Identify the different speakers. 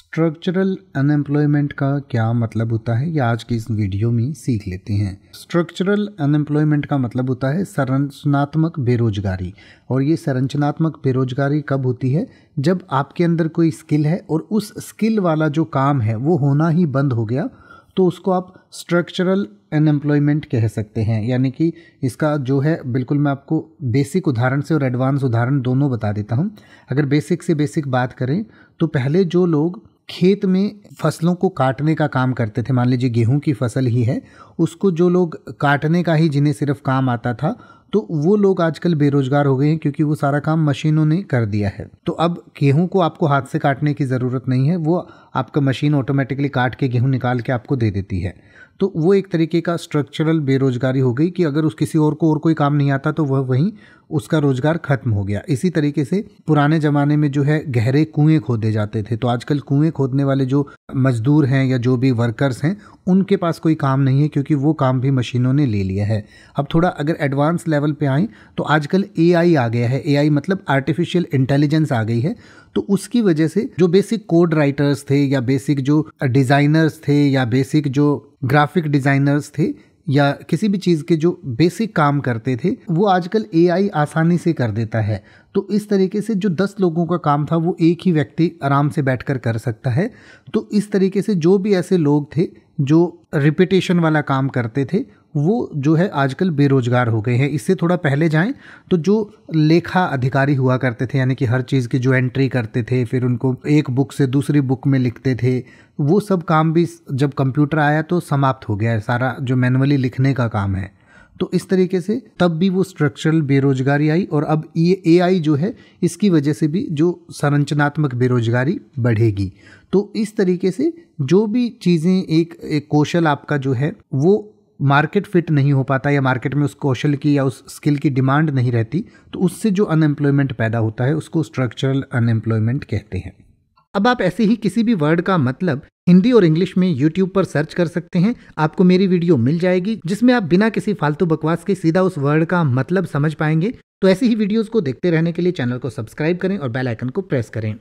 Speaker 1: structural unemployment का क्या मतलब होता है ये आज की इस वीडियो में सीख लेते हैं स्ट्रक्चरल अनएम्प्लॉयमेंट का मतलब होता है संरचनात्मक बेरोजगारी और ये संरचनात्मक बेरोजगारी कब होती है जब आपके अंदर कोई स्किल है और उस स्किल वाला जो काम है वो होना ही बंद हो गया तो उसको आप स्ट्रक्चरल अनएम्प्लॉयमेंट कह सकते हैं यानी कि इसका जो है बिल्कुल मैं आपको बेसिक उदाहरण से और एडवांस उदाहरण दोनों बता देता हूँ अगर बेसिक से बेसिक बात करें तो पहले जो लोग खेत में फसलों को काटने का काम करते थे मान लीजिए गेहूं की फसल ही है उसको जो लोग काटने का ही जिन्हें सिर्फ काम आता था तो वो लोग आजकल बेरोजगार हो गए हैं क्योंकि वो सारा काम मशीनों ने कर दिया है तो अब गेहूं को आपको हाथ से काटने की ज़रूरत नहीं है वो आपका मशीन ऑटोमेटिकली काट के गेहूं निकाल के आपको दे देती है तो वो एक तरीके का स्ट्रक्चरल बेरोजगारी हो गई कि अगर उस किसी और को और कोई काम नहीं आता तो वह वहीं उसका रोजगार खत्म हो गया इसी तरीके से पुराने ज़माने में जो है गहरे कुएं खोदे जाते थे तो आजकल कुएं खोदने वाले जो मजदूर हैं या जो भी वर्कर्स हैं उनके पास कोई काम नहीं है क्योंकि वो काम भी मशीनों ने ले लिया है अब थोड़ा अगर एडवांस लेवल लेवल पे आएँ तो आजकल ए आ गया है ए मतलब आर्टिफिशियल इंटेलिजेंस आ गई है तो उसकी वजह से जो बेसिक कोड राइटर्स थे या बेसिक जो डिज़ाइनर्स थे या बेसिक जो ग्राफिक डिज़ाइनर्स थे या किसी भी चीज़ के जो बेसिक काम करते थे वो आजकल ए आसानी से कर देता है तो इस तरीके से जो दस लोगों का काम था वो एक ही व्यक्ति आराम से बैठकर कर सकता है तो इस तरीके से जो भी ऐसे लोग थे जो रिपीटेशन वाला काम करते थे वो जो है आजकल बेरोजगार हो गए हैं इससे थोड़ा पहले जाएं तो जो लेखा अधिकारी हुआ करते थे यानी कि हर चीज़ की जो एंट्री करते थे फिर उनको एक बुक से दूसरी बुक में लिखते थे वो सब काम भी जब कंप्यूटर आया तो समाप्त हो गया है सारा जो मैनुअली लिखने का काम है तो इस तरीके से तब भी वो स्ट्रक्चरल बेरोजगारी आई और अब ये ए जो है इसकी वजह से भी जो संरचनात्मक बेरोजगारी बढ़ेगी तो इस तरीके से जो भी चीज़ें एक, एक कौशल आपका जो है वो मार्केट फिट नहीं हो पाता या मार्केट में उस कौशल की या उस स्किल की डिमांड नहीं रहती तो उससे जो अनएम्प्लॉयमेंट पैदा होता है उसको स्ट्रक्चरल अनएम्प्लॉयमेंट कहते हैं अब आप ऐसे ही किसी भी वर्ड का मतलब हिंदी और इंग्लिश में यूट्यूब पर सर्च कर सकते हैं आपको मेरी वीडियो मिल जाएगी जिसमें आप बिना किसी फालतू बकवास के सीधा उस वर्ड का मतलब समझ पाएंगे तो ऐसी ही वीडियोस को देखते रहने के लिए चैनल को सब्सक्राइब करें और बेल आइकन को प्रेस करें